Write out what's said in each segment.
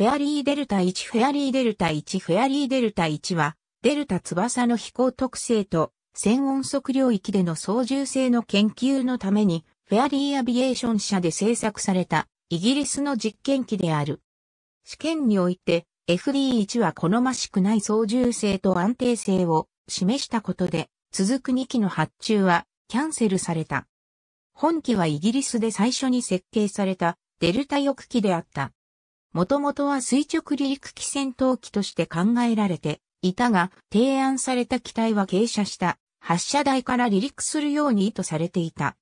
フェアリーデルタ1フェアリーデルタ1フェアリーデルタ1は、デルタ翼の飛行特性と、専音速領域での操縦性の研究のために、フェアリーアビエーション社で製作された、イギリスの実験機である。試験において、FD1 は好ましくない操縦性と安定性を示したことで、続く2機の発注はキャンセルされた。本機はイギリスで最初に設計されたデルタ翼機であった。もともとは垂直離陸機戦闘機として考えられていたが、提案された機体は傾斜した発射台から離陸するように意図されていた。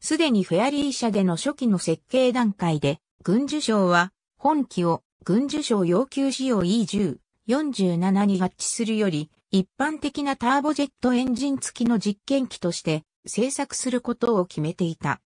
すでにフェアリー社での初期の設計段階で、軍需省は本機を軍需省要求仕様 E10、47に合致するより、一般的なターボジェットエンジン付きの実験機として製作することを決めていた。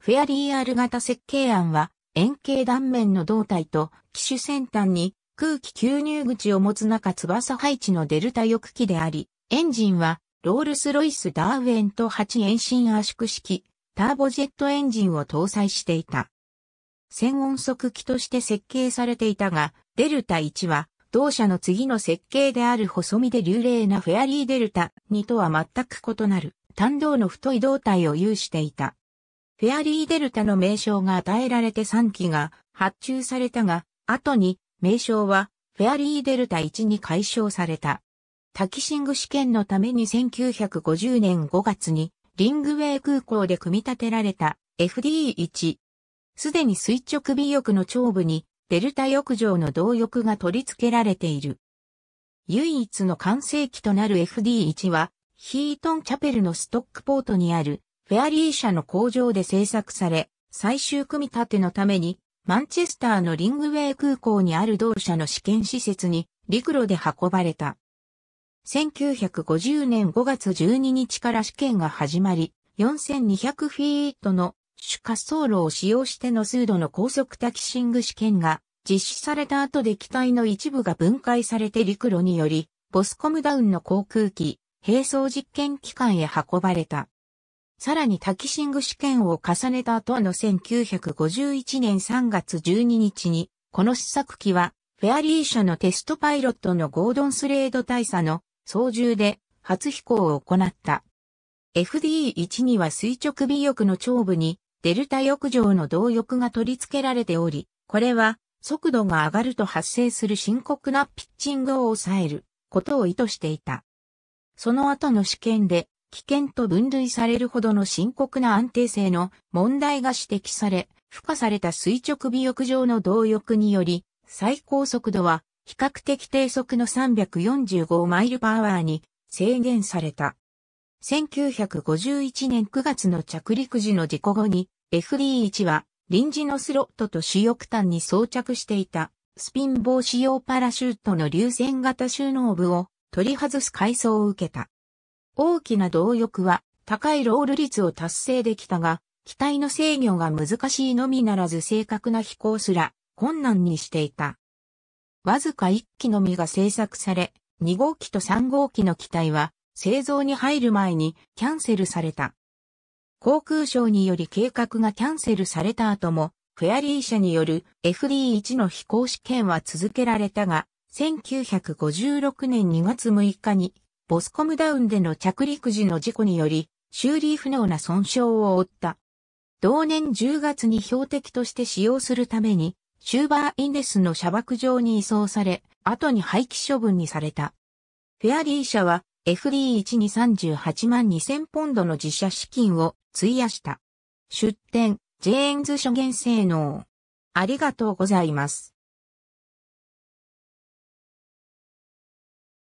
フェアリー R 型設計案は円形断面の胴体と機種先端に空気吸入口を持つ中翼配置のデルタ翼機であり、エンジンはロールスロイスダーウェンと8遠心圧縮式ターボジェットエンジンを搭載していた。専音速機として設計されていたが、デルタ1は同社の次の設計である細身で流麗なフェアリーデルタ2とは全く異なる単道の太い胴体を有していた。フェアリーデルタの名称が与えられて3機が発注されたが、後に名称はフェアリーデルタ1に解消された。タキシング試験のために1950年5月にリングウェイ空港で組み立てられた FD1。すでに垂直尾翼の頂部にデルタ翼場の動翼が取り付けられている。唯一の完成機となる FD1 はヒートンチャペルのストックポートにあるフェアリー社の工場で製作され、最終組み立てのために、マンチェスターのリングウェイ空港にある同社の試験施設に陸路で運ばれた。1950年5月12日から試験が始まり、4200フィートの主滑走路を使用しての数度の高速タキシング試験が実施された後で機体の一部が分解されて陸路により、ボスコムダウンの航空機、並走実験機関へ運ばれた。さらにタキシング試験を重ねた後の1951年3月12日に、この試作機は、フェアリー社のテストパイロットのゴードン・スレード大佐の操縦で初飛行を行った。FD1 には垂直尾翼の頂部にデルタ翼状の動翼が取り付けられており、これは速度が上がると発生する深刻なピッチングを抑えることを意図していた。その後の試験で危険と分類されるほどの深刻な安定性の問題が指摘され、付加された垂直尾翼上の動翼により、最高速度は比較的低速の345マイルパワーに制限された。1951年9月の着陸時の事故後に FD1 は臨時のスロットと主翼端に装着していたスピン防止用パラシュートの流線型収納部を取り外す改装を受けた。大きな動力は高いロール率を達成できたが、機体の制御が難しいのみならず正確な飛行すら困難にしていた。わずか1機のみが製作され、2号機と3号機の機体は製造に入る前にキャンセルされた。航空省により計画がキャンセルされた後も、フェアリー社による FD1 の飛行試験は続けられたが、1956年2月6日にボスコムダウンでの着陸時の事故により、修理不能な損傷を負った。同年10月に標的として使用するために、シューバーインデスの砂爆場に移送され、後に廃棄処分にされた。フェアリー社は FD1 に38万2000ポンドの自社資金を費やした。出展、ジェーンズ諸元性能。ありがとうございます。